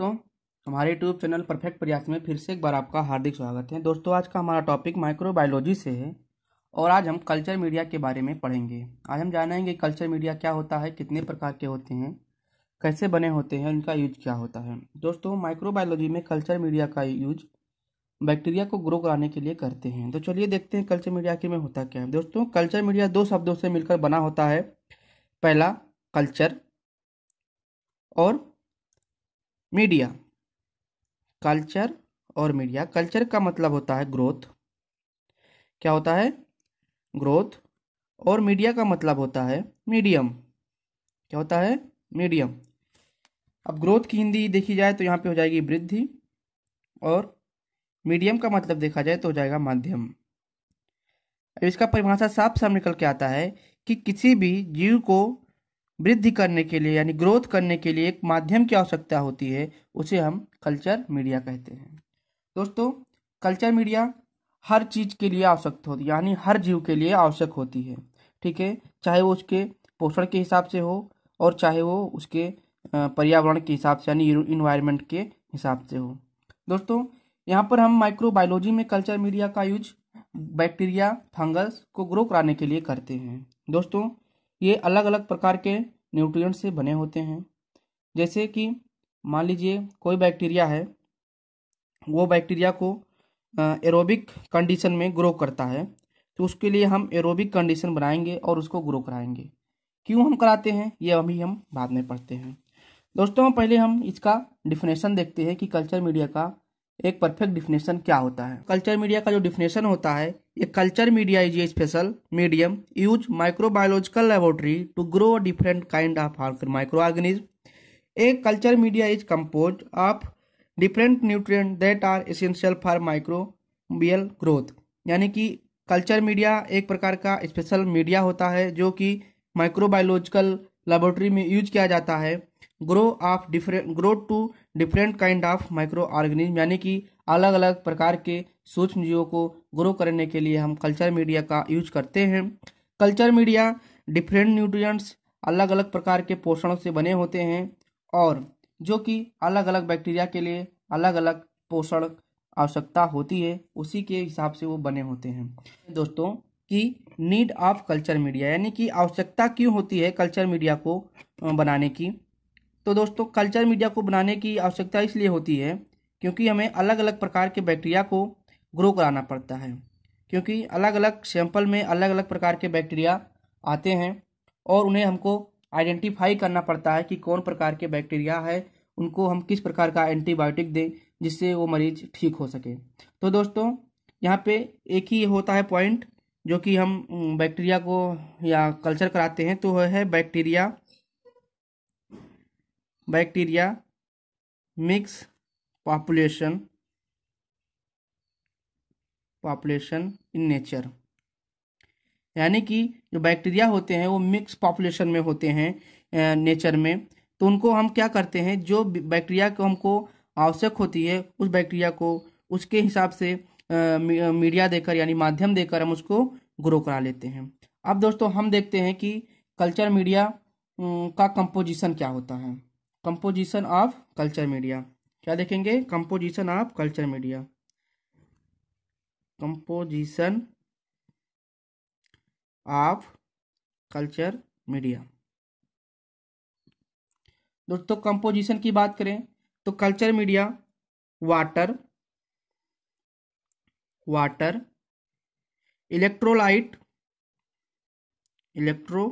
दोस्तों हमारे YouTube channel perfect प्रयास में फिर से एक बार आपका हार्दिक स्वागत है दोस्तों आज का हमारा टॉपिक माइक्रोबायोलॉजी से है और आज हम कल्चर मीडिया के बारे में पढ़ेंगे आज हम जानेंगे कल्चर मीडिया क्या होता है कितने प्रकार के होते हैं कैसे बने होते हैं उनका यूज क्या होता है दोस्तों माइक्रोबायोलॉजी में कल्चर मीडिया का यूज बैक्टीरिया को ग्रो कराने के लिए करते हैं तो चलिए देखते हैं कल्चर मीडिया के में होता क्या है दोस्तों कल्चर मीडिया दो शब्दों से मिलकर बना होता है पहला कल्चर और मीडिया कल्चर और मीडिया कल्चर का मतलब होता है ग्रोथ क्या होता है ग्रोथ और मीडिया का मतलब होता है मीडियम क्या होता है मीडियम अब ग्रोथ की हिंदी देखी जाए तो यहाँ पे हो जाएगी वृद्धि और मीडियम का मतलब देखा जाए तो हो जाएगा माध्यम अब इसका परिभाषा साफ साफ निकल के आता है कि किसी भी जीव को वृद्धि करने के लिए यानी ग्रोथ करने के लिए एक माध्यम की आवश्यकता होती है उसे हम कल्चर मीडिया कहते हैं दोस्तों कल्चर मीडिया हर चीज़ के लिए आवश्यक होती है यानी हर जीव के लिए आवश्यक होती है ठीक है चाहे वो उसके पोषण के हिसाब से हो और चाहे वो उसके पर्यावरण के हिसाब से यानी इन्वायरमेंट के हिसाब से हो दोस्तों यहाँ पर हम माइक्रोबायोलॉजी में कल्चर मीडिया का यूज बैक्टीरिया फंगस को ग्रो कराने के लिए करते हैं दोस्तों ये अलग अलग प्रकार के न्यूट्रिएंट से बने होते हैं जैसे कि मान लीजिए कोई बैक्टीरिया है वो बैक्टीरिया को एरोबिक कंडीशन में ग्रो करता है तो उसके लिए हम एरोबिक कंडीशन बनाएंगे और उसको ग्रो कराएंगे क्यों हम कराते हैं ये अभी हम बाद में पढ़ते हैं दोस्तों पहले हम इसका डिफिनेशन देखते हैं कि कल्चर मीडिया का एक परफेक्ट डिफिनेशन क्या होता है कल्चर मीडिया का जो डिफिनेशन होता है ये culture media is a special medium use microbiological laboratory to grow a different kind of microorganism a culture media is compose of different nutrient that are essential for microbial growth यानी कि culture media एक प्रकार का special media होता है जो कि microbiological laboratory में यूज किया जाता है grow of different growth to different kind of microorganism यानी कि अलग अलग प्रकार के सूक्ष्म जीवों को ग्रो करने के लिए हम कल्चर मीडिया का यूज करते हैं कल्चर मीडिया डिफरेंट न्यूट्रिएंट्स अलग अलग प्रकार के पोषणों से बने होते हैं और जो कि अलग अलग बैक्टीरिया के लिए अलग अलग पोषण आवश्यकता होती है उसी के हिसाब से वो बने होते हैं दोस्तों कि नीड ऑफ कल्चर मीडिया यानी कि आवश्यकता क्यों होती है कल्चर मीडिया को बनाने की तो दोस्तों कल्चर मीडिया को बनाने की आवश्यकता इसलिए होती है क्योंकि हमें अलग अलग प्रकार के बैक्टीरिया को ग्रो कराना पड़ता है क्योंकि अलग अलग सैंपल में अलग अलग प्रकार के बैक्टीरिया आते हैं और उन्हें हमको आइडेंटिफाई करना पड़ता है कि कौन प्रकार के बैक्टीरिया है उनको हम किस प्रकार का एंटीबायोटिक दें जिससे वो मरीज ठीक हो सके तो दोस्तों यहाँ पे एक ही होता है पॉइंट जो कि हम बैक्टीरिया को या कल्चर कराते हैं तो वह है bacteria bacteria mix population population in nature यानी कि जो बैक्टीरिया होते हैं वो मिक्स पॉपुलेशन में होते हैं नेचर में तो उनको हम क्या करते हैं जो बैक्टीरिया को हमको आवश्यक होती है उस बैक्टीरिया को उसके हिसाब से मीडिया देकर यानी माध्यम देकर हम उसको ग्रो करा लेते हैं अब दोस्तों हम देखते हैं कि कल्चर मीडिया का कंपोजिशन क्या होता है कंपोजिशन ऑफ कल्चर मीडिया क्या देखेंगे composition of culture media composition of culture media दोस्तों कंपोजिशन की बात करें तो culture media water water electrolyte 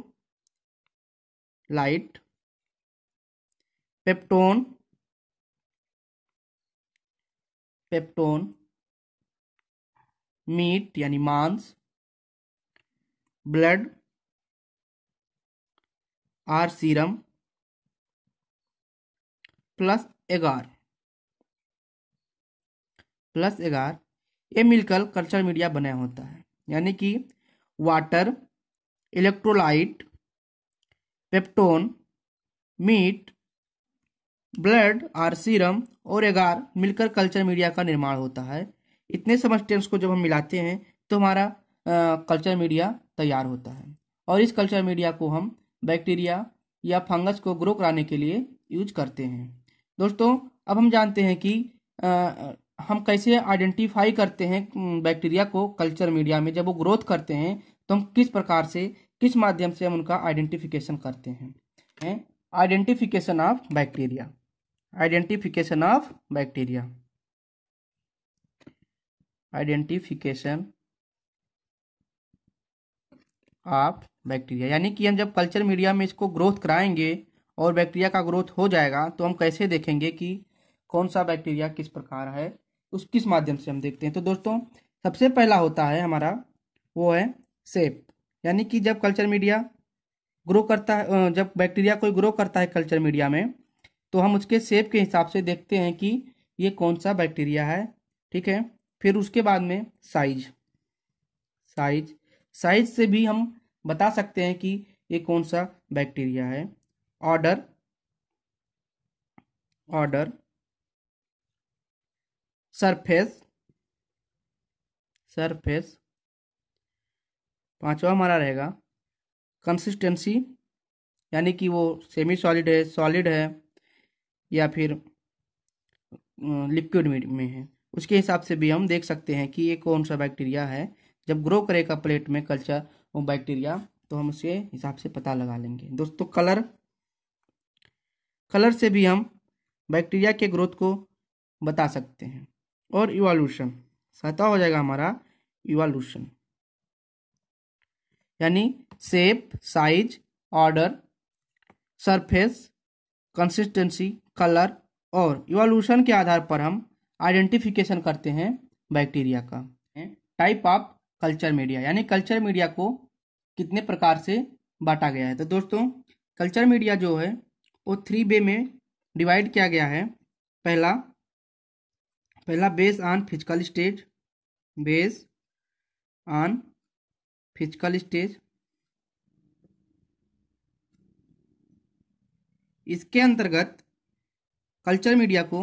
electrolyte peptone peptone meat यानी मांस blood or serum plus agar plus agar ये मिलकर कल्चर मीडिया बनाया होता है यानी कि water electrolyte peptone meat blood or serum और एगार मिलकर कल्चर मीडिया का निर्माण होता है इतने सबस्टेंस को जब हम मिलाते हैं तो हमारा कल्चर मीडिया तैयार होता है और इस कल्चर मीडिया को हम बैक्टीरिया या फंगस को ग्रो कराने के लिए यूज करते हैं दोस्तों अब हम जानते हैं कि आ, हम कैसे आइडेंटिफाई करते हैं बैक्टीरिया को कल्चर मीडिया में जब वो ग्रोथ करते हैं तो हम किस प्रकार से किस माध्यम से हम उनका आइडेंटिफिकेशन करते हैं identification of bacteria identification of bacteria identification of bacteria यानी कि हम जब कल्चर मीडिया में इसको ग्रोथ कराएंगे और बैक्टीरिया का ग्रोथ हो जाएगा तो हम कैसे देखेंगे कि कौन सा बैक्टीरिया किस प्रकार है उस किस माध्यम से हम देखते हैं तो दोस्तों सबसे पहला होता है हमारा वो है सेप यानी कि जब कल्चर मीडिया ग्रो करता है जब बैक्टीरिया कोई ग्रो करता है कल्चर मीडिया में तो हम उसके सेप के हिसाब से देखते हैं कि ये कौन सा बैक्टीरिया है ठीक है फिर उसके बाद में साइज साइज साइज से भी हम बता सकते हैं कि ये कौन सा बैक्टीरिया है ऑर्डर ऑर्डर सरफेस सरफेस पांचवा हमारा रहेगा कंसिस्टेंसी यानी कि वो सेमी सॉलिड है सॉलिड है या फिर लिक्विड में है उसके हिसाब से भी हम देख सकते हैं कि ये कौन सा बैक्टीरिया है जब ग्रो करेगा प्लेट में कल्चर वो बैक्टीरिया तो हम उसके हिसाब से पता लगा लेंगे दोस्तों कलर कलर से भी हम बैक्टीरिया के ग्रोथ को बता सकते हैं और इवोल्यूशन सहता हो जाएगा हमारा इवोल्यूशन यानी shape size order surface consistency colour और इवोल्यूशन के आधार पर हम आइडेंटिफिकेशन करते हैं बैक्टीरिया का टाइप ऑफ कल्चर मीडिया यानी कल्चर मीडिया को कितने प्रकार से बांटा गया है तो दोस्तों कल्चर मीडिया जो है वो थ्री बे में डिवाइड किया गया है पहला पहला base on physical stage base on physical stage इसके अंतर्गत कल्चर मीडिया को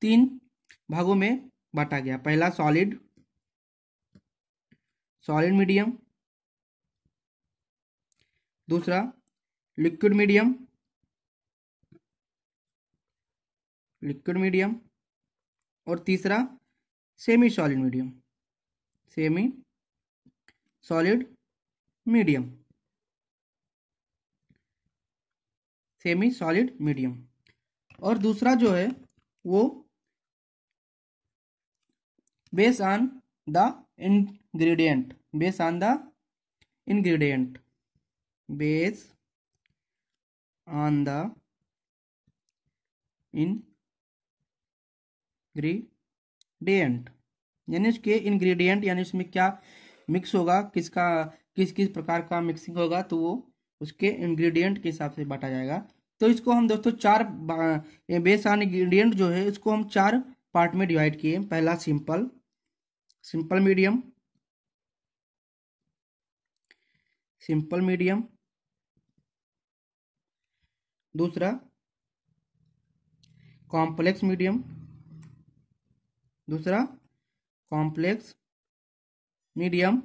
तीन भागों में बांटा गया पहला सॉलिड सॉलिड मीडियम दूसरा लिक्विड मीडियम लिक्विड मीडियम और तीसरा semi solid medium semi solid medium semi solid medium और दूसरा जो है वो base on the ingredient base on the ingredient base on the ingredient यानी उसके इनग्रीडियंट यानी उसमें क्या मिक्स होगा किसका किस किस प्रकार का मिक्सिंग होगा तो वो उसके इंग्रेडिएंट के हिसाब से बांटा जाएगा तो इसको हम दोस्तों चार बेस ऑन जो है इसको हम चार पार्ट में डिवाइड किए पहला simple simple medium simple medium दूसरा कॉम्प्लेक्स मीडियम दूसरा कॉम्प्लेक्स मीडियम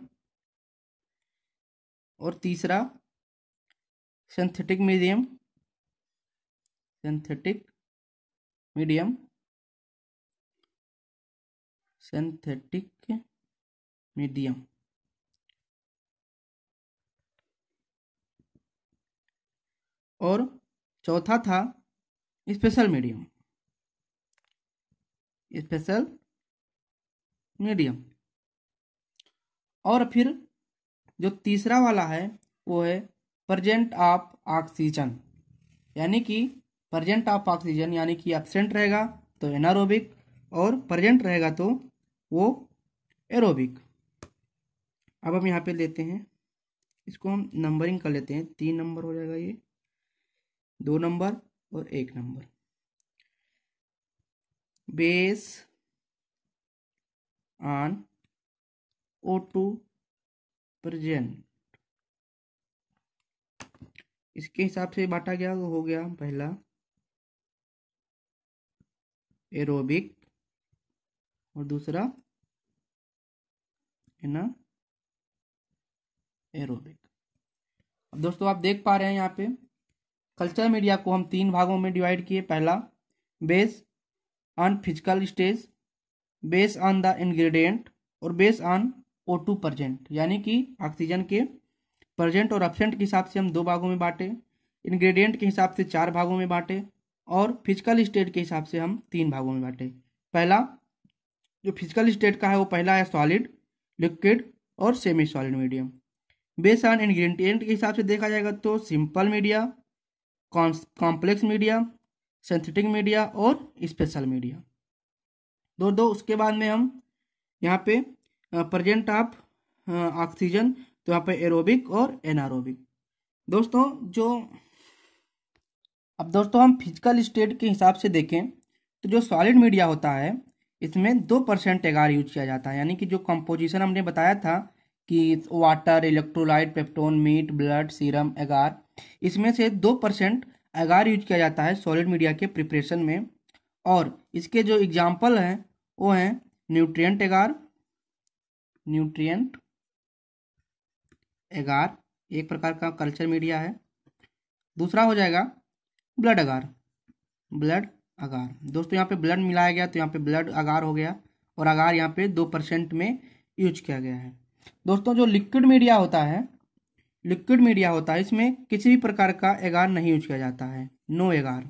और तीसरा synthetic medium synthetic medium synthetic medium और चौथा था स्पेशल मीडियम स्पेशल मीडियम और फिर जो तीसरा वाला है वो है प्रेजेंट ऑफ ऑक्सीजन यानी कि प्रजेंट ऑफ ऑक्सीजन यानी कि एबसेंट रहेगा तो एनारोबिक और प्रजेंट रहेगा तो वो एरोबिक अब हम यहाँ पे लेते हैं इसको हम नंबरिंग कर लेते हैं तीन नंबर हो जाएगा ये दो नंबर और एक number base on O two present इसके हिसाब से बांटा गया वो हो गया पहला एरोबिक और दूसरा इना एरोबिक अब दोस्तों आप देख पा रहे हैं यहाँ पे कल्चर मीडिया को हम तीन भागों में डिवाइड किए पहला base on physical stage base on the ingredient और base on O two present यानी कि ऑक्सीजन के प्रजेंट और एबसेंट के हिसाब से हम दो भागों में बांटे इंग्रेडिएंट के हिसाब से चार भागों में बांटे और फिजिकल स्टेट के हिसाब से हम तीन भागों में बांटे पहला जो फिजिकल स्टेट का है वो पहला है सॉलिड लिक्विड और semi solid medium base on ingredient के हिसाब से देखा जाएगा तो simple media complex media synthetic media और स्पेशल मीडिया दो दो उसके बाद में हम यहाँ पे प्रजेंट ऑफ ऑक्सीजन तो यहाँ पे एरोबिक और एनारोबिक दोस्तों जो अब दोस्तों हम फिजिकल स्टेट के हिसाब से देखें तो जो सॉलिड मीडिया होता है इसमें दो परसेंट एगार यूज किया जाता है यानी कि जो कंपोजिशन हमने बताया था कि water electrolyte peptone meat blood serum agar इसमें से दो परसेंट एगार यूज किया जाता है सॉलिड मीडिया के प्रिपरेशन में और इसके जो एग्जाम्पल हैं वो हैं न्यूट्रियट एगार न्यूट्रियट एगार एक प्रकार का कल्चर मीडिया है दूसरा हो जाएगा ब्लड अगार ब्लड अगार दोस्तों यहाँ पे ब्लड मिलाया गया तो यहाँ पे ब्लड अगार हो गया और अगार यहाँ पे दो परसेंट में यूज किया गया है दोस्तों जो लिक्विड मीडिया होता है लिक्विड मीडिया होता है इसमें किसी भी प्रकार का एगार नहीं यूज किया जाता है नो एगार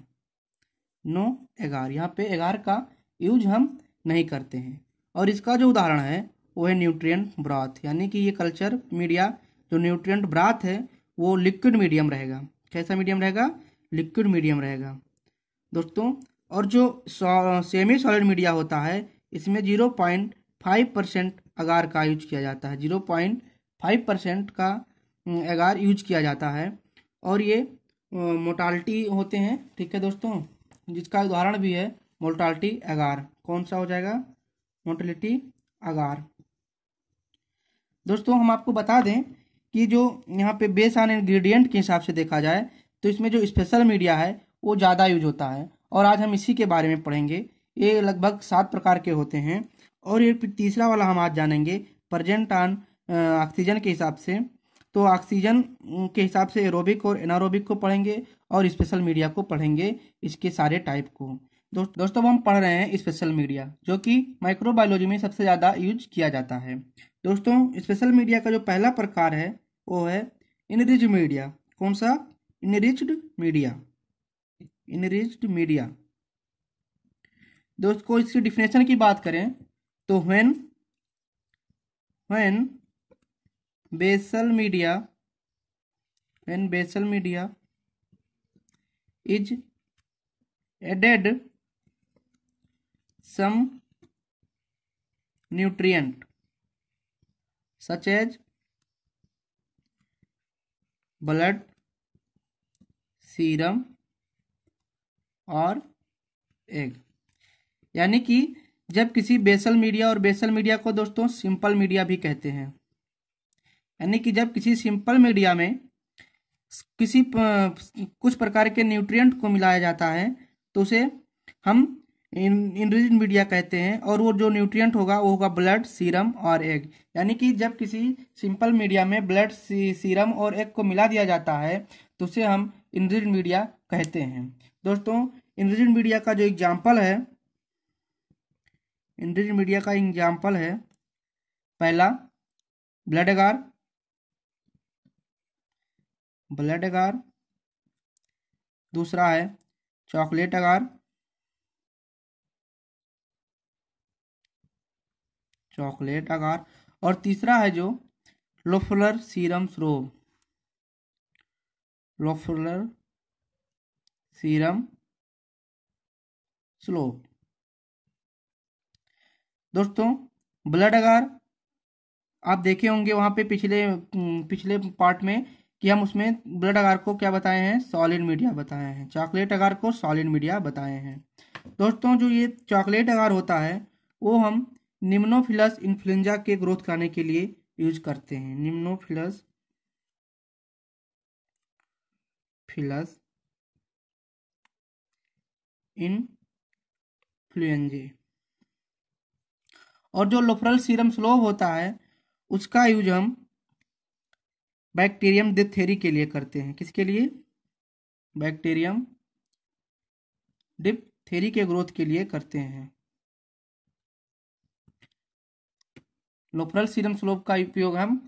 नो एगार यहाँ पे एगार का यूज हम नहीं करते हैं और इसका जो उदाहरण है वो है न्यूट्रिय ब्रॉथ यानी कि ये कल्चर मीडिया जो न्यूट्रिय ब्राथ है वो लिक्विड मीडियम रहेगा कैसा मीडियम रहेगा लिक्विड मीडियम रहेगा दोस्तों और जो सेमी सॉलिड मीडिया होता है इसमें zero point five percent agar का यूज किया जाता है जीरो पॉइंट फाइव परसेंट का अगार यूज किया जाता है और ये मोटालिटी होते हैं ठीक है दोस्तों जिसका उदाहरण भी है मोटालिटी अगार कौन सा हो जाएगा मोटालिटी अगार दोस्तों हम आपको बता दें कि जो यहाँ पे बेस ऑन इन्ग्रीडियंट के हिसाब से देखा जाए तो इसमें जो स्पेशल मीडिया है वो ज़्यादा यूज होता है और आज हम इसी के बारे में पढ़ेंगे ये लगभग सात प्रकार के होते हैं और ये तीसरा वाला हम आज जानेंगे प्रजेंट ऑन ऑक्सीजन के हिसाब से तो ऑक्सीजन के हिसाब से एरोबिक और एनारोबिक को पढ़ेंगे और स्पेशल मीडिया को पढ़ेंगे इसके सारे टाइप को दो, दोस्तों हम पढ़ रहे हैं स्पेशल मीडिया जो कि माइक्रोबायोलॉजी में सबसे ज़्यादा यूज किया जाता है दोस्तों स्पेशल मीडिया का जो पहला प्रकार है वो है इनरिज मीडिया कौन सा इनरिच्ड मीडिया इनरिच्ड मीडिया दोस्तों इसकी डिफिनेशन की बात करें तो when when basal media when basal media is added some nutrient such as blood serum और एग यानी कि जब किसी बेसल मीडिया और बेसल मीडिया को दोस्तों सिंपल मीडिया भी कहते हैं यानी कि जब किसी सिंपल मीडिया में किसी कुछ प्रकार के न्यूट्रिएंट को मिलाया जाता है तो उसे हम इन इनरिज मीडिया कहते हैं और वो जो न्यूट्रिएंट होगा वो होगा ब्लड सीरम और एग यानी कि जब किसी सिंपल मीडिया में ब्लड सीरम और एग को मिला दिया जाता है तो उसे हम इनरिज मीडिया कहते हैं दोस्तों इनरिज मीडिया का जो एग्जाम्पल है इनरिज मीडिया का एग्जाम्पल है पहला ब्लड अगार ब्लड अगार दूसरा है चॉकलेट अगार चॉकलेट आकार और तीसरा है जो Loeffler serum slope Loeffler serum slope दोस्तों ब्लड अगार आप देखे होंगे वहां पे पिछले पिछले पार्ट में कि हम उसमें ब्लड अगार को क्या बताए हैं सॉलिड मीडिया बताए हैं चॉकलेट अगार को सॉलिड मीडिया बताए हैं दोस्तों जो ये चॉकलेट अगार होता है वो हम निम्नोफिलस इन्फ्लुएंजा के ग्रोथ कराने के लिए यूज करते हैं निम्नोफिलस फिलस फ्लुएंजे और जो लोफरल सीरम स्लो होता है उसका यूज हम बैक्टीरियम डिप्थेरी के लिए करते हैं किसके लिए बैक्टीरियम डिप्थेरी के ग्रोथ के लिए करते हैं लोफरल सीरम स्लोप का उपयोग हम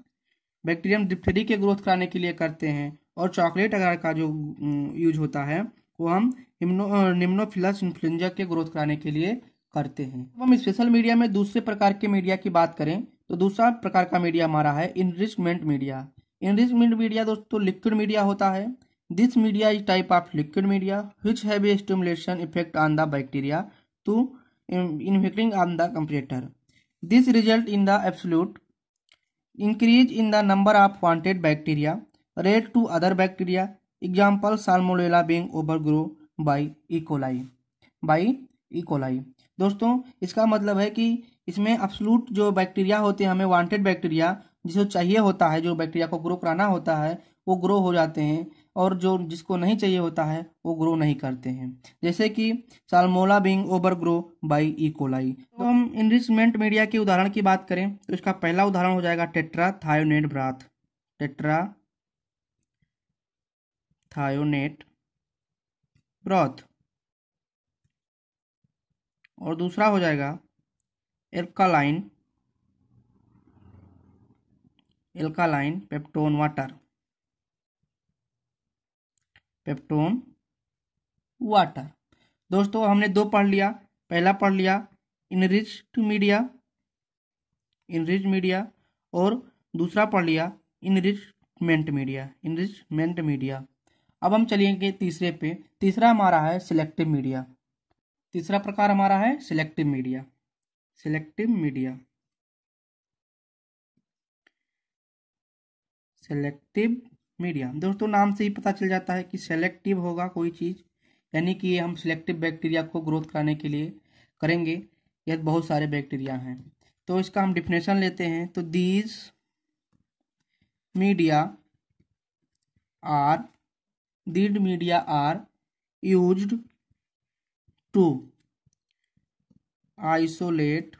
बैक्टीरियम डिप्थेरी के ग्रोथ कराने के लिए करते हैं और चॉकलेट अगार का जो यूज होता है वो हम निम्नो निम्नोफिलस इन्फ्लुएंजा के ग्रोथ कराने के लिए करते हैं तो हम स्पेशल मीडिया में दूसरे प्रकार के मीडिया की बात करें तो दूसरा प्रकार का मीडिया हमारा है इनरिचमेंट मीडिया इनरिचमेंट मीडिया दोस्तों लिक्विड मीडिया होता है this media is type of liquid media which have a effect on the bacteria to infecting on the competitor This result in the absolute increase in the number of wanted bacteria rate to other bacteria example salmonella being overgrown by E. coli by E. coli दोस्तों इसका मतलब है कि इसमें अब्सलूट जो bacteria होते हैं हमें वांटेड बैक्टीरिया जिसे चाहिए होता है जो बैक्टीरिया को ग्रो कराना होता है वो ग्रो हो जाते हैं और जो जिसको नहीं चाहिए होता है वो ग्रो नहीं करते हैं जैसे कि Salmonella being over grow by E coli तो हम इनरिचमेंट मीडिया के उदाहरण की बात करें तो इसका पहला उदाहरण हो जाएगा tetrathionate broth tetrathionate broth और दूसरा हो जाएगा alkaline alkaline peptone water peptone water दोस्तों हमने दो पढ़ लिया पहला पढ़ लिया enrich to media enrich media और दूसरा पढ़ लिया इनरिचमेंट मीडिया इनरिचमेंट मीडिया अब हम चलेंगे तीसरे पे तीसरा हमारा है सिलेक्टिव मीडिया तीसरा प्रकार हमारा है selective media selective media selective media दोस्तों नाम से ही पता चल जाता है कि सेलेक्टिव होगा कोई चीज़ यानी कि हम सिलेक्टिव बैक्टीरिया को ग्रोथ कराने के लिए करेंगे यह बहुत सारे बैक्टीरिया हैं तो इसका हम डिफिनेशन लेते हैं तो these media are these media are used to isolate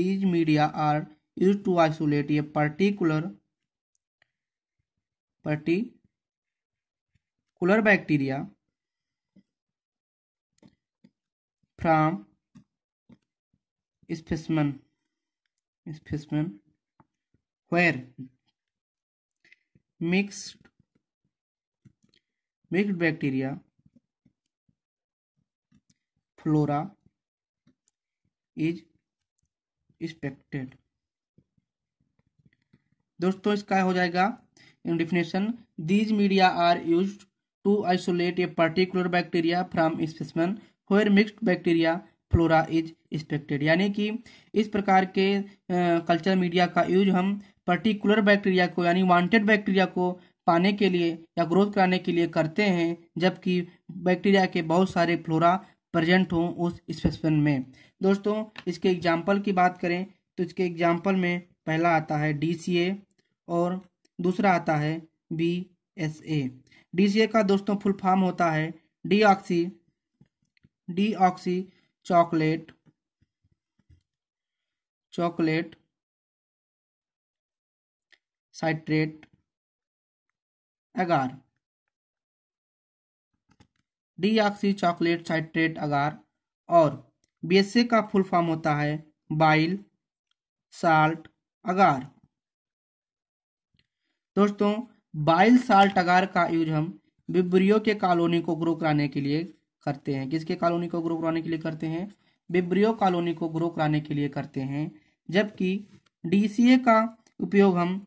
these media are use to isolate a particular particular bacteria from specimen specimen where mixed mixed bacteria flora is expected दोस्तों इसका हो जाएगा in definition, these media are used to isolate a particular bacteria from specimen where mixed bacteria flora is expected यानी कि इस प्रकार के culture media का यूज हम पर्टिकुलर बैक्टीरिया को यानी वांटेड बैक्टीरिया को पाने के लिए या ग्रोथ कराने के लिए करते हैं जबकि बैक्टीरिया के बहुत सारे फ्लोरा प्रेजेंट हों उस स्पेसिफिन में दोस्तों इसके एग्जाम्पल की बात करें तो इसके एग्जाम्पल में पहला आता है डी और दूसरा आता है बी एस ए डी का दोस्तों फुल फॉर्म होता है deoxy D oxy chocolate chocolate citrate agar D oxy chocolate citrate agar और बी एस ए का फुल फॉर्म होता है बाइल साल्ट अगार दोस्तों बाइल साल टगार का यूज हम बिब्रियो के कॉलोनी को ग्रो कराने के लिए करते हैं किसके कॉलोनी को ग्रो कराने के लिए करते हैं बिब्रियो कॉलोनी को ग्रो कराने के लिए करते हैं जबकि डीसीए का उपयोग हम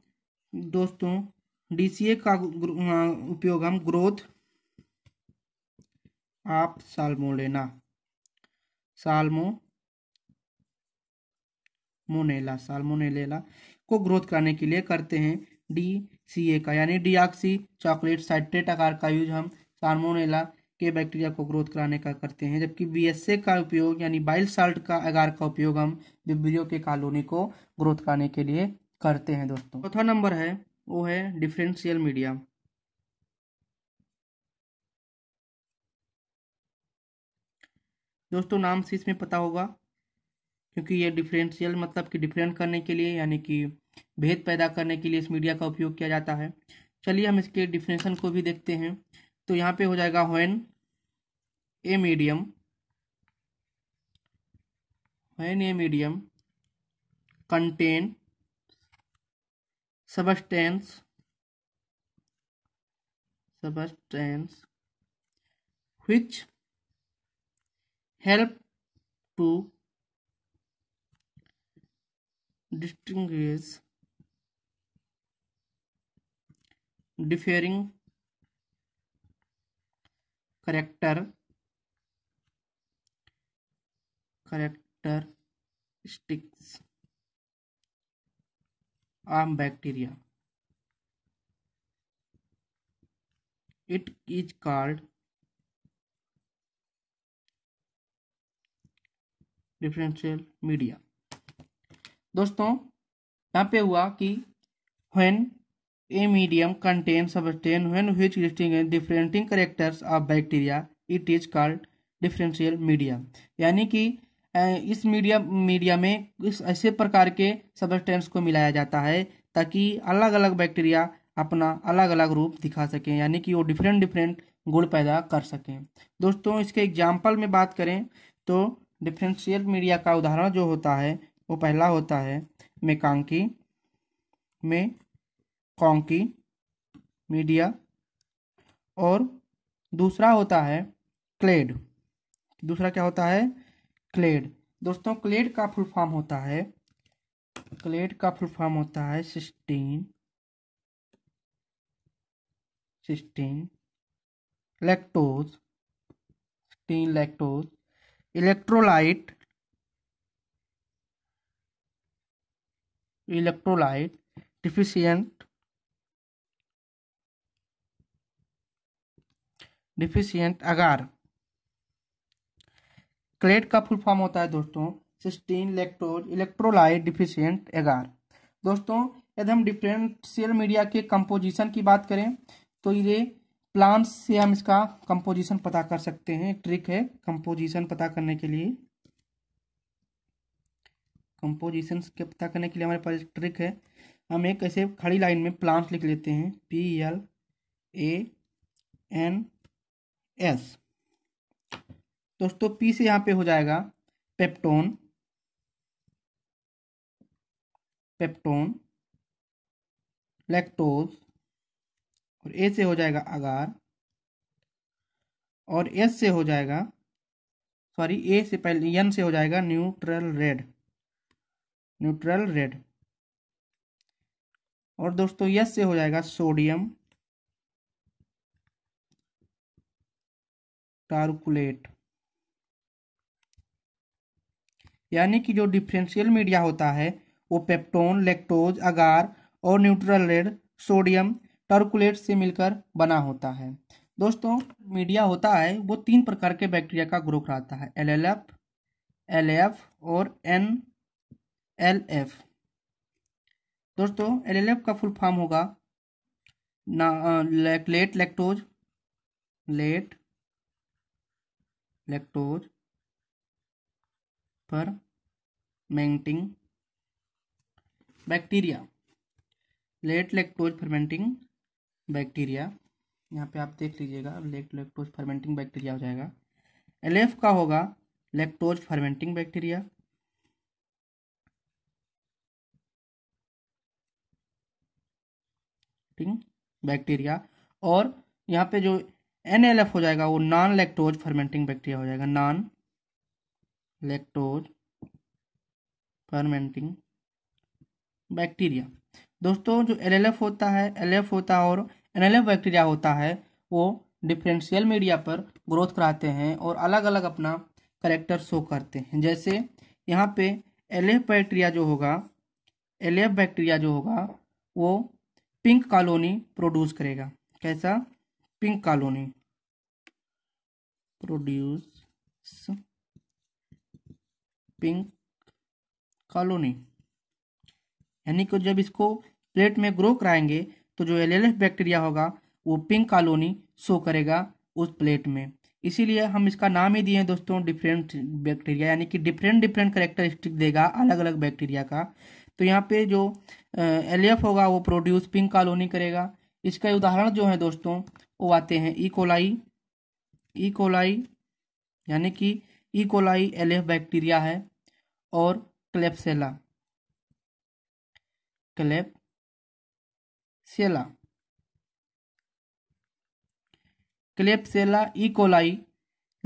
दोस्तों डीसीए का उपयोग हम ग्रोथ आप सालमोलेना सालमो मोनेला सालमोनेलेला को ग्रोथ कराने के लिए करते हैं डी सी ए का यानी डीआक्सी चॉकलेट साइट्रेट आकार का यूज हम सार्मोनेला के बैक्टीरिया को ग्रोथ कराने का करते हैं जबकि बी का उपयोग यानी बाइल साल्ट का आगार का उपयोग हम बिब्रियो के कॉलोनी को ग्रोथ कराने के लिए करते हैं दोस्तों चौथा नंबर है वो है डिफरेंशियल मीडिया दोस्तों नाम से इसमें पता होगा क्योंकि ये डिफरेंशियल मतलब कि डिफरेंट करने के लिए यानी कि भेद पैदा करने के लिए इस मीडिया का उपयोग किया जाता है चलिए हम इसके डिफिनेशन को भी देखते हैं तो यहाँ पे हो जाएगा when a medium when a medium contain substance substance which help to distinguish differing character characteristics um bacteria it is called differential media दोस्तों यहां पे हुआ कि when a medium contains substance when which distinguishes differentiating characters of bacteria it is called differential media यानी कि इस media media में इस ऐसे प्रकार के सबस्टेंस को मिलाया जाता है ताकि अलग अलग बैक्टीरिया अपना अलग अलग रूप दिखा सकें यानी कि वो डिफरेंट डिफरेंट गुण पैदा कर सकें दोस्तों इसके एग्जाम्पल में बात करें तो डिफरेंशियल मीडिया का उदाहरण जो होता है वो पहला होता है मेकांकी में कॉन्की मीडिया और दूसरा होता है क्लेड दूसरा क्या होता है क्लेड दोस्तों क्लेड का फुल फॉर्म होता है क्लेड का फुल फॉर्म होता है cystine cystine lactose cystine lactose electrolyte electrolyte deficient deficient agar CLED का फुल फॉर्म होता है दोस्तों सिस्टीन इलेक्ट्रोज इलेक्ट्रोलाइट डिफिशियंट एगार दोस्तों यदि हम डिफरेंशियल मीडिया के कंपोजिशन की बात करें तो ये प्लांट्स से हम इसका कंपोजिशन पता कर सकते हैं ट्रिक है कंपोजिशन पता करने के लिए कंपोजिशन के पता करने के लिए हमारे पास ट्रिक है हम एक ऐसे खड़ी लाइन में प्लांट्स लिख लेते हैं P L A N S दोस्तों पी से यहां पे हो जाएगा पेप्टोन पेप्टोन लैक्टोज और ए से हो जाएगा अगार और एस से हो जाएगा सॉरी ए से पहले एन से हो जाएगा न्यूट्रल रेड न्यूट्रल रेड और दोस्तों यस से हो जाएगा सोडियम टारकुलेट यानी कि जो डिफरेंशियल मीडिया होता है वो पेप्टोन लेक्टोज अगार और न्यूट्रल रेड सोडियम टर्कुलेट से मिलकर बना होता है दोस्तों मीडिया होता है वो तीन प्रकार के बैक्टीरिया का ग्रो कराता है L L F L F और एन एल एफ दोस्तों एल एल एफ का फुल फॉर्म होगा ना late lactose late lactose fermenting bacteria late lactose fermenting bacteria यहाँ पे आप देख लीजिएगा लेट लेक्टोज फर्मेंटिंग बैक्टीरिया हो जाएगा एल एफ का होगा लेक्टोज फर्मेंटिंग बैक्टीरिया बैक्टीरिया और यहाँ पे जो एन एल एफ हो जाएगा वो नॉन लैक्टोज फर्मेंटिंग बैक्टीरिया हो जाएगा नॉन लैक्टोज फर्मेंटिंग बैक्टीरिया दोस्तों जो एल एल एफ होता है एल एफ होता है और एन एल एफ बैक्टीरिया होता है वो डिफरेंशियल मीडिया पर ग्रोथ कराते हैं और अलग अलग अपना करेक्टर शो करते हैं जैसे यहाँ पे एल एफ बैक्टीरिया जो होगा एल एफ बैक्टीरिया जो होगा वो पिंक कॉलोनी प्रोड्यूस करेगा कैसा pink colony produce pink colony यानी कि जब इसको प्लेट में ग्रो कराएंगे तो जो एल बैक्टीरिया होगा वो पिंक कॉलोनी शो करेगा उस प्लेट में इसीलिए हम इसका नाम ही दिए दोस्तों डिफरेंट बैक्टीरिया यानी कि डिफरेंट डिफरेंट करेक्टरिस्टिक देगा अलग अलग बैक्टीरिया का तो यहाँ पे जो एल होगा वो प्रोड्यूस पिंक कॉलोनी करेगा इसका उदाहरण जो है दोस्तों वो आते हैं E e. Coli E e. Coli यानी कि ई कोलाई एलेफ बैक्टीरिया है और क्लेप्सेला क्लेप्सेला सेला E coli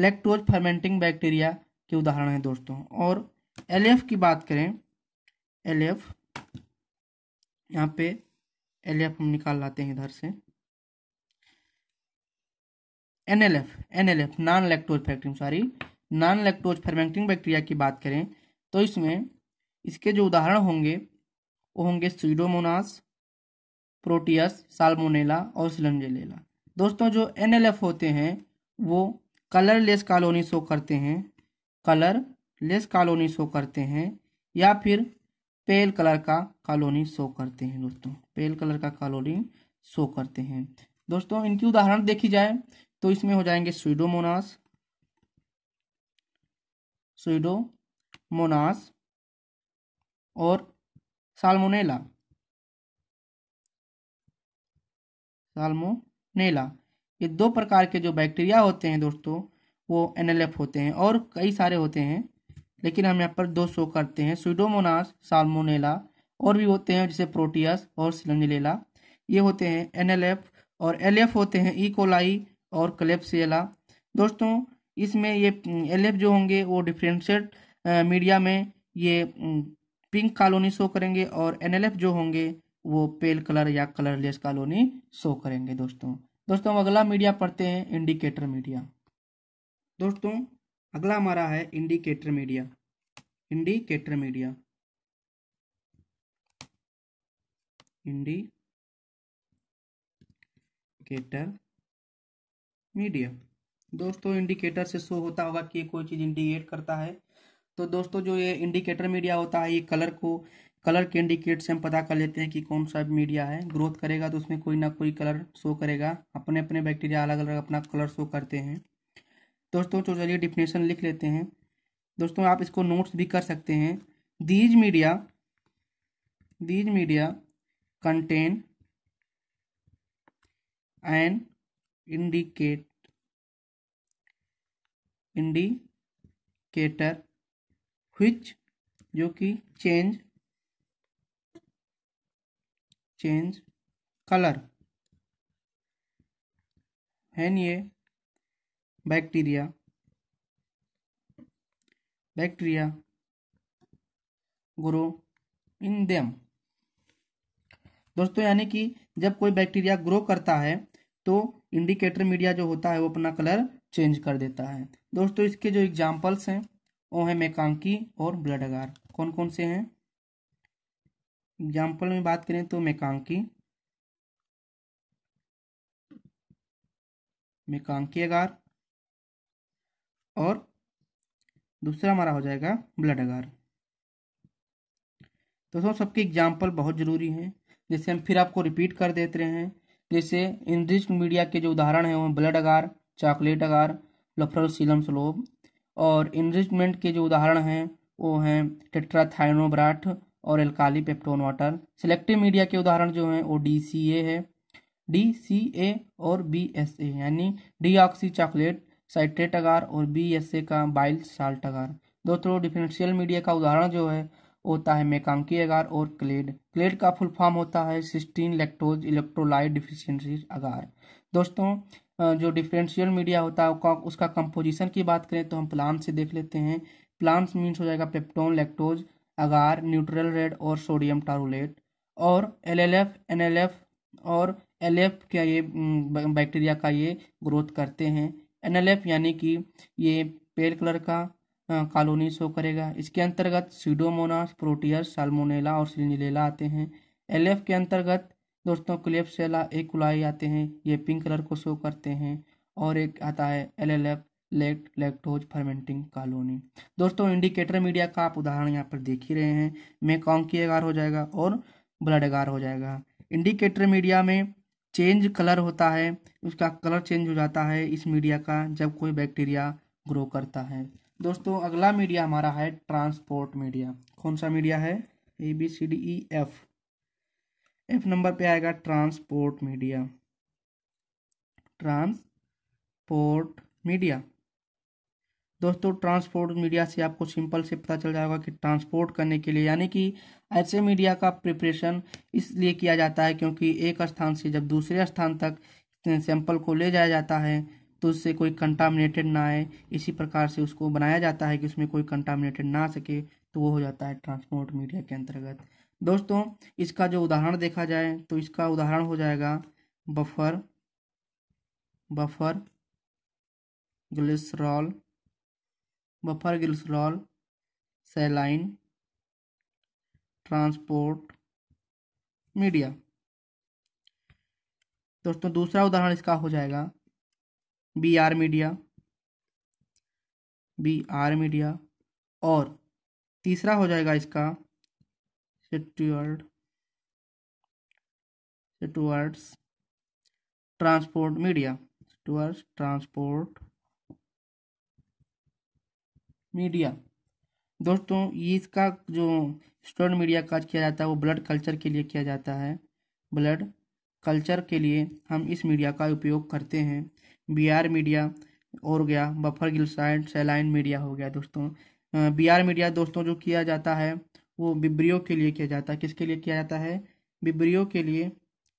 lactose fermenting bacteria के उदाहरण है दोस्तों और एलेफ की बात करें एलेफ यहाँ पे एलेफ हम निकाल लाते हैं इधर से NLF NLF non lactose fermenting sorry non lactose fermenting bacteria की बात करें तो इसमें इसके जो उदाहरण होंगे वो होंगे सीडोमोनास प्रोटियस साल्मोनेला और सिलमजेलेला दोस्तों जो एनएलएफ होते हैं वो कलरलेस कॉलोनी शो करते हैं कलर लेस कॉलोनी शो करते हैं या फिर पेल कलर का कॉलोनी शो करते हैं दोस्तों पेल कलर का कॉलोनी शो करते हैं दोस्तों इनकी उदाहरण देखी जाए तो इसमें हो जाएंगे स्वीडोमोनास स्वीडोमोनास और साल्मोनेला साल्मोनेला ये दो प्रकार के जो बैक्टीरिया होते हैं दोस्तों वो एनएलएफ होते हैं और कई सारे होते हैं लेकिन हम यहाँ पर दो शो करते हैं स्वीडोमोनास साल्मोनेला और भी होते हैं जैसे प्रोटियस और सिलंजलेला ये होते हैं एनएलएफ और एलएफ होते हैं ई e. कोलाई और क्लेप्सियला दोस्तों इसमें ये एलेफ जो होंगे वो डिफ्रेंशिएट मीडिया में ये पिंक कॉलोनी शो करेंगे और एनएलएफ जो होंगे वो पेल कलर या कलरलेस कॉलोनी शो करेंगे दोस्तों दोस्तों अगला मीडिया पढ़ते हैं इंडिकेटर मीडिया दोस्तों अगला हमारा है indicator media indicator media indicator medium दोस्तों इंडिकेटर से शो होता होगा कि कोई चीज़ इंडिकेट करता है तो दोस्तों जो ये इंडिकेटर मीडिया होता है ये कलर को कलर के इंडिकेट से हम पता कर लेते हैं कि कौन सा मीडिया है ग्रोथ करेगा तो उसमें कोई ना कोई कलर शो करेगा अपने अपने बैक्टीरिया अलग अलग अपना कलर शो करते हैं दोस्तों तो चलिए डिफिनेशन लिख लेते हैं दोस्तों आप इसको नोट्स भी कर सकते हैं these media these media contain and indicate indicator which जो कि चेंज चेंज कलर है ये bacteria bacteria grow in them दोस्तों यानी कि जब कोई बैक्टीरिया ग्रो करता है तो इंडिकेटर मीडिया जो होता है वो अपना कलर चेंज कर देता है दोस्तों इसके जो एग्जाम्पल्स हैं वो है मेकांकी और ब्लड अगार कौन कौन से हैं एग्जाम्पल में बात करें तो मेकांकी मेकांकी अगार और दूसरा हमारा हो जाएगा ब्लड अगार दोस्तों सबके एग्जाम्पल बहुत ज़रूरी हैं जैसे हम फिर आपको रिपीट कर देते रहे हैं जैसे इनरिच मीडिया के जो उदाहरण हैं वो blood agar chocolate agar Loeffler serum slope और इनरिचमेंट के जो उदाहरण हैं वो हैं टेट्राथाइनोब्राट और alkali peptone water selective media के उदाहरण जो हैं वो डी सी ए है डी सी ए और बी एस ए यानी D oxy chocolate citrate agar और बी एस ए का बाइल साल्ट अगार दोस्तों डिफरेंशियल मीडिया का उदाहरण जो है होता है मेकांकी अगार और क्लेड क्लेड का फुल फॉर्म होता है cystine lactose electrolyte deficiency agar दोस्तों जो डिफरेंशियल मीडिया होता है उसका कंपोजिशन की बात करें तो हम प्लांट से देख लेते हैं प्लांट्स मीन्स हो जाएगा peptone lactose agar neutral red और सोडियम टारोलेट और L L F N L F और एल एफ क्या ये बैक्टीरिया का ये ग्रोथ करते हैं एन एल एफ यानी कि ये पेल कलर का कॉलोनी शो करेगा इसके अंतर्गत सीडोमोनास प्रोटियस सालमोनेला और सिलनीलेला आते हैं एलएफ के अंतर्गत दोस्तों क्लेपसेला एक कुलाई आते हैं ये पिंक कलर को शो करते हैं और एक आता है L L F lact lactose fermenting colony दोस्तों इंडिकेटर मीडिया का आप उदाहरण यहाँ पर देख ही रहे हैं मेकॉन्की एगार हो जाएगा और ब्लड एगार हो जाएगा इंडिकेटर मीडिया में चेंज कलर होता है उसका कलर चेंज हो जाता है इस मीडिया का जब कोई बैक्टीरिया ग्रो करता है दोस्तों अगला मीडिया हमारा है ट्रांसपोर्ट मीडिया कौन सा मीडिया है A B C D E F F number पे आएगा ट्रांसपोर्ट मीडिया ट्रांसपोर्ट मीडिया दोस्तों ट्रांसपोर्ट मीडिया से आपको सिंपल से पता चल जाएगा कि ट्रांसपोर्ट करने के लिए यानी कि ऐसे मीडिया का प्रिपरेशन इसलिए किया जाता है क्योंकि एक स्थान से जब दूसरे स्थान तक सैंपल को ले जाया जाता है तो उससे कोई कंटामिनेटेड ना आए इसी प्रकार से उसको बनाया जाता है कि उसमें कोई कंटामिनेटेड ना आ सके तो वो हो जाता है ट्रांसपोर्ट मीडिया के अंतर्गत दोस्तों इसका जो उदाहरण देखा जाए तो इसका उदाहरण हो जाएगा buffer buffer glycerol buffer glycerol saline transport media दोस्तों दूसरा उदाहरण इसका हो जाएगा B R media B R media और तीसरा हो जाएगा इसका Stuart transport media Stuart's transport media दोस्तों ये इसका जो स्टोर मीडिया का किया जाता है वो ब्लड कल्चर के लिए किया जाता है ब्लड कल्चर के लिए हम इस मीडिया का उपयोग करते हैं बी आर मीडिया और गया buffer glycerol saline media हो गया दोस्तों बी आर मीडिया दोस्तों जो किया जाता है वो बिब्रियो के लिए किया जाता है किसके लिए किया जाता है बिब्रियो के लिए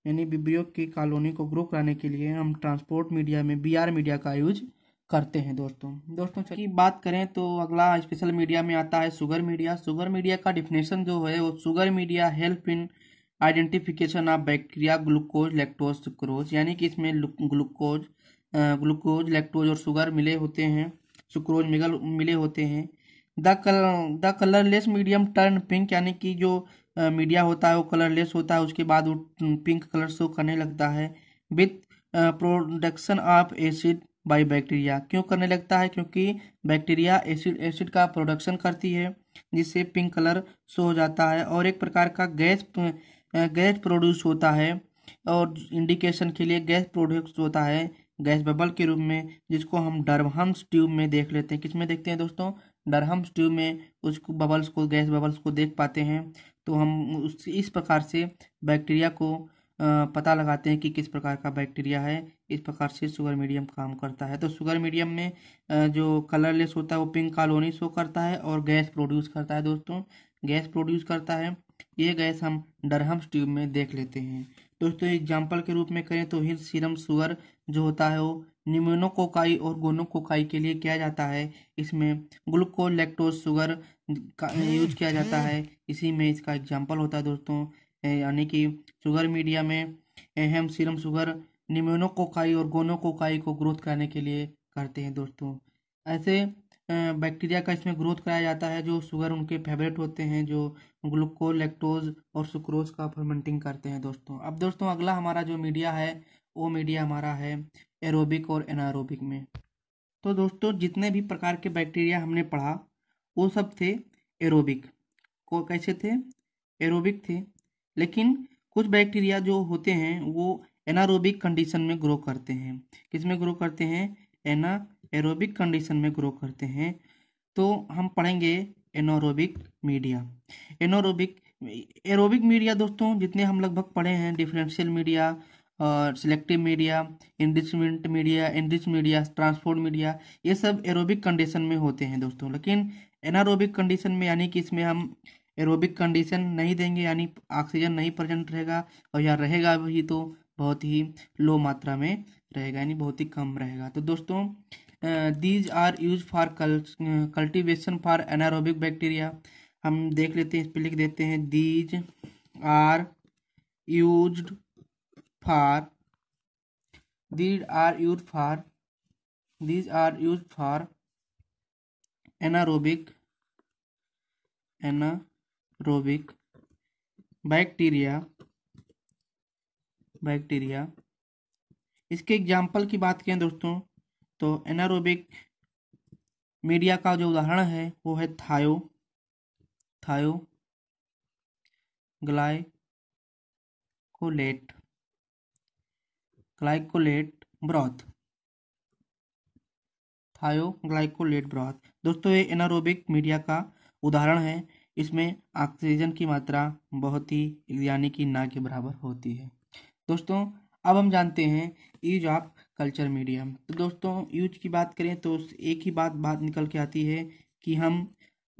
यानी बिब्रियो की कॉलोनी को ग्रो कराने के लिए हम ट्रांसपोर्ट मीडिया में बी आर मीडिया का यूज करते हैं दोस्तों दोस्तों चलिए बात करें तो अगला स्पेशल मीडिया में आता है शुगर मीडिया शुगर मीडिया का डिफिनेशन जो है वो sugar media help in identification of bacteria glucose lactose sucrose यानी कि इसमें ग्लूकोज ग्लूकोज लेक्टोज और शुगर मिले होते हैं सुक्रोज मिगल मिले होते हैं the col the colourless medium turn pink यानी कि जो मीडिया होता है वो कलरलेस होता है उसके बाद वो पिंक कलर शो करने लगता है with production of acid by bacteria क्यों करने लगता है क्योंकि बैक्टीरिया एसिड एसिड का प्रोडक्शन करती है जिससे पिंक कलर शो हो जाता है और एक प्रकार का गैस गैस प्रोड्यूस होता है और इंडिकेशन के लिए गैस प्रोड्यूस होता है गैस बबल के रूप में जिसको हम डरहम्स ट्यूब में देख लेते हैं किसमें देखते हैं दोस्तों डरहम्स ट्यूब में उसको बबल्स को गैस बबल्स को देख पाते हैं तो हम उस इस प्रकार से बैक्टीरिया को पता लगाते हैं कि किस प्रकार का बैक्टीरिया है इस प्रकार से शुगर मीडियम काम करता है तो शुगर मीडियम में जो कलरलेस होता है वो पिंक कॉलोनी शो करता है और गैस प्रोड्यूस करता है दोस्तों गैस प्रोड्यूस करता है ये गैस हम डरहम्स ट्यूब में देख लेते हैं दोस्तों एग्जाम्पल के रूप में करें तो हिल सीरम शुगर जो होता है वो निम्नोकोकाई और गोनोकोकाई के लिए किया जाता है इसमें ग्लूकोज लैक्टोज शुगर का यूज किया जाता है इसी में इसका एग्जाम्पल होता है दोस्तों यानी कि शुगर मीडिया में अहम सीरम शुगर निम्नोकोकाई और गोनोकोकाई को ग्रोथ करने के लिए करते हैं दोस्तों ऐसे बैक्टीरिया का इसमें ग्रोथ कराया जाता है जो शुगर उनके फेवरेट होते हैं जो ग्लूकोज लेक्टोज और सुक्रोज का फर्मेंटिंग करते हैं दोस्तों अब दोस्तों अगला हमारा जो मीडिया है वो मीडिया हमारा है एरोबिक और एनारोबिक में तो दोस्तों जितने भी प्रकार के बैक्टीरिया हमने पढ़ा वो सब थे एरोबिक को कैसे थे एरोबिक थे लेकिन कुछ बैक्टीरिया जो होते हैं वो एनारोबिक कंडीशन में ग्रो करते हैं किस में ग्रो करते हैं एना एरोबिक कंडीशन में ग्रो करते हैं तो हम पढ़ेंगे anaerobic media anaerobic aerobic media दोस्तों जितने हम लगभग पढ़े हैं डिफरेंशियल मीडिया और selective media enrichment media enrich media transport media ये सब एरोबिक कंडीशन में होते हैं दोस्तों लेकिन एनारोबिक कंडीशन में यानी कि इसमें हम एरोबिक कंडीशन नहीं देंगे यानी ऑक्सीजन नहीं प्रजेंट रहेगा और या रहेगा भी तो बहुत ही लो मात्रा में रहेगा यानी बहुत ही कम रहेगा तो दोस्तों these are use for cultivation for anaerobic bacteria हम देख लेते हैं इस पर लिख देते हैं these are use for these are use for these are use for anaerobic anaerobic bacteria bacteria इसके एग्जाम्पल की बात करें दोस्तों तो एनारोबिक मीडिया का जो उदाहरण है वो है thio thio glycolate glycolate broth thio glycolate broth दोस्तों ये एनारोबिक मीडिया का उदाहरण है इसमें ऑक्सीजन की मात्रा बहुत ही यानी कि ना के बराबर होती है दोस्तों अब हम जानते हैं यूज ऑफ कल्चर मीडियम तो दोस्तों यूज की बात करें तो एक ही बात बात निकल के आती है कि हम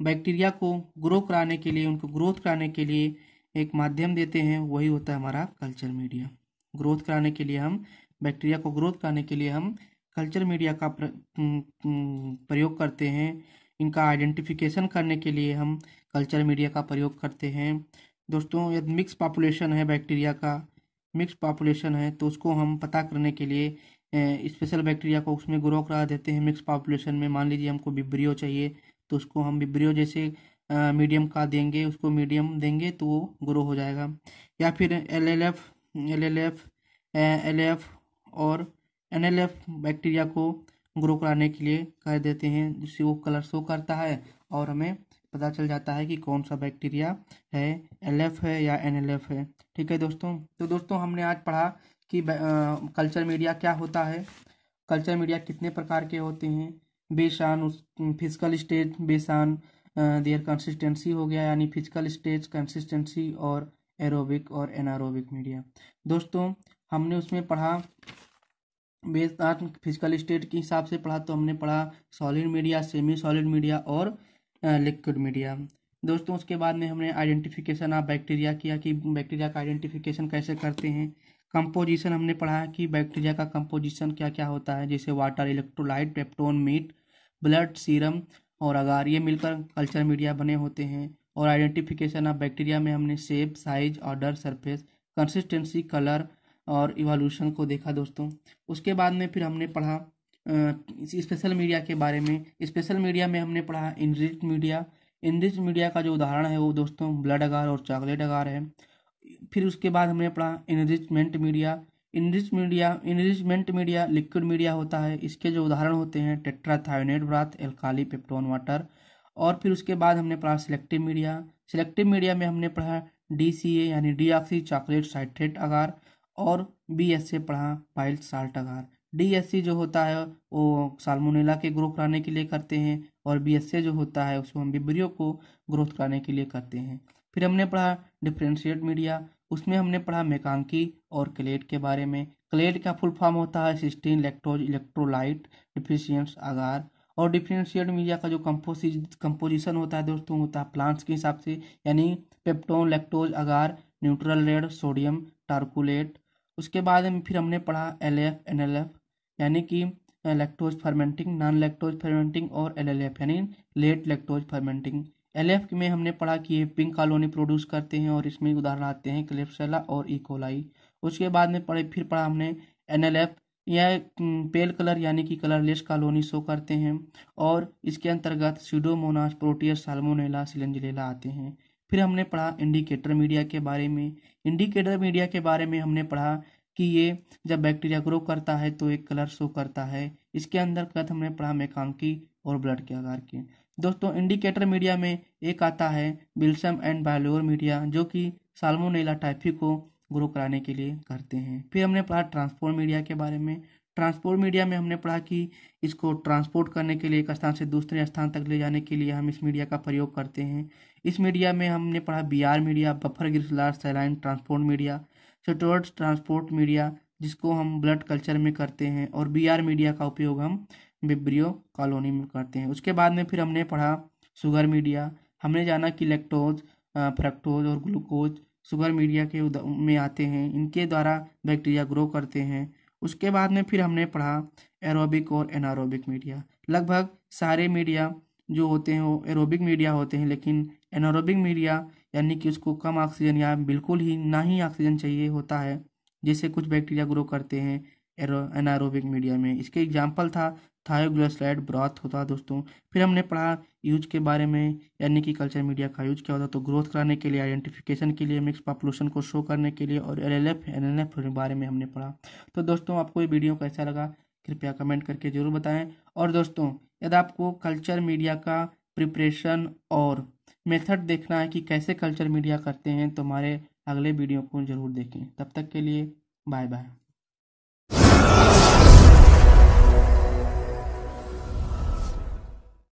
बैक्टीरिया को ग्रो कराने के लिए उनको ग्रोथ कराने के लिए एक माध्यम देते हैं वही होता है हमारा कल्चर मीडिया ग्रोथ कराने के लिए हम बैक्टीरिया को ग्रोथ कराने के लिए हम कल्चर मीडिया का प्रयोग करते हैं इनका आइडेंटिफिकेशन करने के लिए हम कल्चर मीडिया का प्रयोग करते हैं दोस्तों यदि मिक्स पॉपुलेशन है बैक्टीरिया का मिक्स पॉपुलेशन है तो उसको हम पता करने के लिए स्पेशल बैक्टीरिया को उसमें ग्रो करा देते हैं मिक्स पॉपुलेशन में मान लीजिए हमको बिब्रियो चाहिए तो उसको हम बिब्रियो जैसे मीडियम का देंगे उसको मीडियम देंगे तो वो ग्रो हो जाएगा या फिर L L F L L F L F और एन एल एफ बैक्टीरिया को ग्रो कराने के लिए कर देते हैं जिससे वो कलर शो करता है और हमें पता चल जाता है कि कौन सा बैक्टीरिया है एल एफ है या एन एल एफ है ठीक है दोस्तों तो दोस्तों हमने आज पढ़ा कि कल्चर मीडिया क्या होता है कल्चर मीडिया कितने प्रकार के होते हैं बेशान उस physical stage based on their consistency हो गया यानी फिजिकल स्टेज कंसिस्टेंसी और एरोबिक और एनारोबिक मीडिया दोस्तों हमने उसमें पढ़ा बेस फिजिकल स्टेट के हिसाब से पढ़ा तो हमने पढ़ा solid media semi solid media और लिक्विड मीडिया दोस्तों उसके बाद में हमने आइडेंटिफिकेशन ऑफ बैक्टीरिया किया कि बैक्टीरिया का आइडेंटिफिकेशन कैसे करते हैं कंपोजिशन हमने पढ़ा कि बैक्टीरिया का कंपोजिशन क्या क्या होता है जैसे water electrolyte peptone meat blood serum और अगार ये मिलकर कल्चर मीडिया बने होते हैं और आइडेंटिफिकेशन ऑफ बैक्टीरिया में हमने shape size order surface consistency colour और इवोल्यूशन को देखा दोस्तों उसके बाद में फिर हमने पढ़ा स्पेशल मीडिया के बारे में स्पेशल मीडिया में हमने पढ़ा इनरिच मीडिया इंग्लिश मीडिया का जो उदाहरण है वो दोस्तों ब्लड अगार और चॉकलेट अगार है फिर उसके बाद हमने पढ़ा enrichment media enrich media enrichment media liquid media होता है इसके जो उदाहरण होते हैं tetrathionate broth alkali peptone water और फिर उसके बाद हमने पढ़ा सिलेक्टिव मीडिया सिलेक्टिव मीडिया में हमने पढ़ा डी सी ए यानी D oxy chocolate citrate agar और बी एस ए पढ़ा bile salt agar D S C जो होता है वो सालमोनेला के ग्रो कराने के लिए करते हैं और बी जो होता है उसको हम विवरियों को ग्रोथ कराने के लिए करते हैं फिर हमने पढ़ा डिफ्रेंशिएट मीडिया उसमें हमने पढ़ा मेकांकी और क्लेट के बारे में क्लेट का फुल फॉर्म होता है सिस्टीन इलेक्ट्रोज इलेक्ट्रोलाइट डिफिशियंस आगार और डिफ्रेंशिएट मीडिया का जो कम्पोजिशन होता है दोस्तों होता है प्लांट्स के हिसाब से यानी peptone lactose agar neutral red sodium taurocholate उसके बाद फिर हमने पढ़ा L F N L F यानी कि lactose fermenting non lactose fermenting और एल यानी लेट लैक्टोज फर्मेंटिंग एल में हमने पढ़ा कि ये पिंक कॉलोनी प्रोड्यूस करते हैं और इसमें उदाहरण आते हैं क्लिप्सेला और इकोलाई e. उसके बाद में पढ़े फिर पढ़ा हमने एन एल एफ यह पेल हम्म, कलर यानी कि कलरलेस कॉलोनी शो करते हैं और इसके अंतर्गत सीडोमोनास प्रोटियस सालमोनेला सिलेंजलेला आते हैं फिर हमने पढ़ा इंडिकेटर मीडिया के बारे में इंडिकेटर मीडिया के बारे में हमने पढ़ा कि ये जब बैक्टीरिया ग्रो करता है तो एक कलर शो करता है इसके अंदर कथ हमने पढ़ा मेकाम की और ब्लड के आकार के दोस्तों इंडिकेटर मीडिया में एक आता है बिल्सम एंड बायोलोर मीडिया जो कि साल्मोनेला टाइफी को ग्रो कराने के लिए करते हैं फिर हमने पढ़ा ट्रांसपोर्ट मीडिया के बारे में ट्रांसपोर्ट मीडिया में हमने पढ़ा कि इसको ट्रांसपोर्ट करने के लिए एक स्थान से दूसरे स्थान तक ले जाने के लिए हम इस मीडिया का प्रयोग करते हैं इस मीडिया में हमने पढ़ा B R media buffer glycerol saline transport media Stuart transport media जिसको हम ब्लड कल्चर में करते हैं और बीआर मीडिया का उपयोग हम बिब्रियो कॉलोनी में करते हैं उसके बाद में फिर हमने पढ़ा शुगर मीडिया हमने जाना कि लेक्टोज फ्रक्टोज और ग्लूकोज शुगर मीडिया के में आते हैं इनके द्वारा बैक्टीरिया ग्रो करते हैं उसके बाद में फिर हमने पढ़ा एरोबिक और एनारोबिक मीडिया लगभग सारे मीडिया जो होते हैं वो एरोबिक मीडिया होते हैं लेकिन एनारोबिक मीडिया यानी कि उसको कम ऑक्सीजन या बिल्कुल ही ना ही ऑक्सीजन चाहिए होता है जिससे कुछ बैक्टीरिया ग्रो करते हैं एनारोबिक मीडिया में इसके एग्जाम्पल था थायोग्लोसलाइड ब्रॉथ होता दोस्तों फिर हमने पढ़ा यूज के बारे में यानी कि कल्चर मीडिया का यूज क्या होता है तो ग्रोथ कराने के लिए आइडेंटिफिकेशन के लिए मिक्स पॉपुलेशन को शो करने के लिए और L L F N L F के बारे में हमने पढ़ा तो दोस्तों आपको ये वीडियो कैसा लगा कृपया कमेंट करके ज़रूर बताएं और दोस्तों यदि आपको कल्चर मीडिया का प्रिपरेशन और मेथड देखना है कि कैसे कल्चर मीडिया करते हैं तो हमारे अगले वीडियो को ज़रूर देखें तब तक के लिए बाय बाय